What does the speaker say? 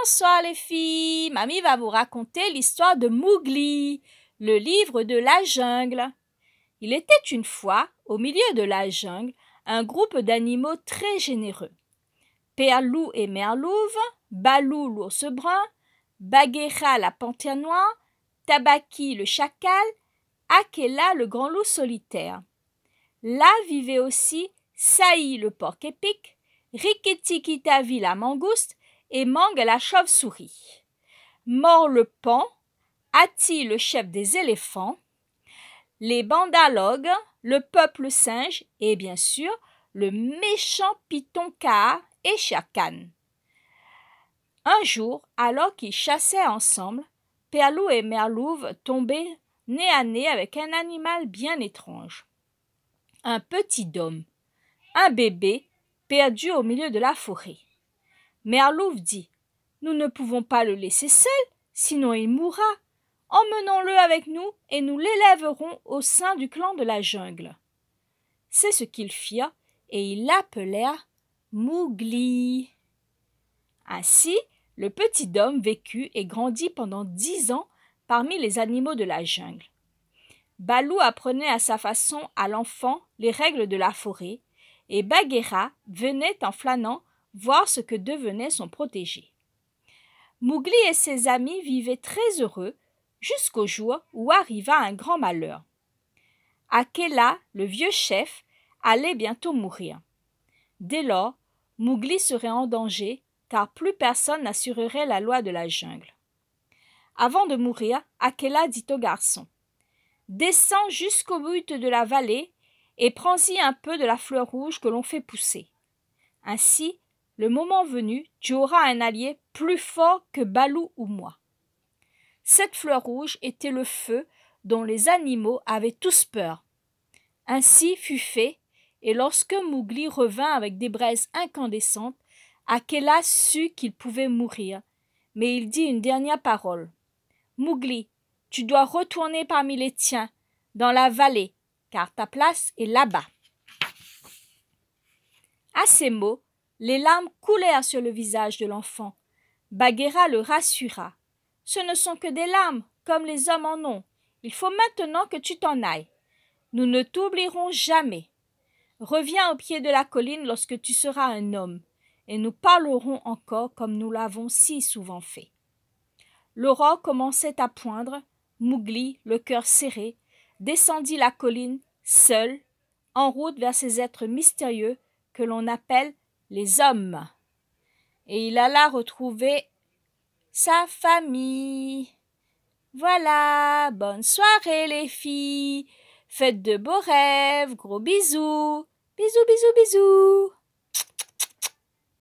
Bonsoir les filles, mamie va vous raconter l'histoire de Mougli, le livre de la jungle. Il était une fois, au milieu de la jungle, un groupe d'animaux très généreux. Père Loup et Mère Louve, Balou l'ours brun, Bagheera la panthère noire, Tabaki le chacal, Akela le grand loup solitaire. Là vivaient aussi Saï le porc épic, Riketikitavi la mangouste et Mang la chauve-souris. Mort le pan, Atti le chef des éléphants, les bandalogues, le peuple singe et bien sûr le méchant python Kaa et Chakan. Un jour, alors qu'ils chassaient ensemble, Perlou et Merlouve tombaient nez à nez avec un animal bien étrange. Un petit dôme, un bébé perdu au milieu de la forêt. Merlouf dit Nous ne pouvons pas le laisser seul, sinon il mourra. Emmenons-le avec nous et nous l'élèverons au sein du clan de la jungle. C'est ce qu'il fit et ils l'appelèrent Mougli. Ainsi, le petit homme vécut et grandit pendant dix ans parmi les animaux de la jungle. Balou apprenait à sa façon à l'enfant les règles de la forêt, et Bagheera venait en flânant voir ce que devenait son protégé. Mougli et ses amis vivaient très heureux jusqu'au jour où arriva un grand malheur. Akela, le vieux chef, allait bientôt mourir. Dès lors, Mougli serait en danger car plus personne n'assurerait la loi de la jungle. Avant de mourir, Akela dit au garçon Descends jusqu'au but de la vallée et prends-y un peu de la fleur rouge que l'on fait pousser. Ainsi, le moment venu, tu auras un allié plus fort que Balou ou moi. Cette fleur rouge était le feu dont les animaux avaient tous peur. Ainsi fut fait, et lorsque Mougli revint avec des braises incandescentes, Akela sut qu'il pouvait mourir, mais il dit une dernière parole. Mougli, tu dois retourner parmi les tiens, dans la vallée, car ta place est là-bas. À ces mots, les larmes coulèrent sur le visage de l'enfant. Bagheera le rassura. Ce ne sont que des larmes, comme les hommes en ont. Il faut maintenant que tu t'en ailles. Nous ne t'oublierons jamais. Reviens au pied de la colline lorsque tu seras un homme, et nous parlerons encore comme nous l'avons si souvent fait. L'aurore commençait à poindre, Mougli, le cœur serré, descendit la colline, seul, en route vers ces êtres mystérieux que l'on appelle les hommes. Et il alla retrouver sa famille. Voilà, bonne soirée les filles. Faites de beaux rêves, gros bisous. Bisous, bisous, bisous.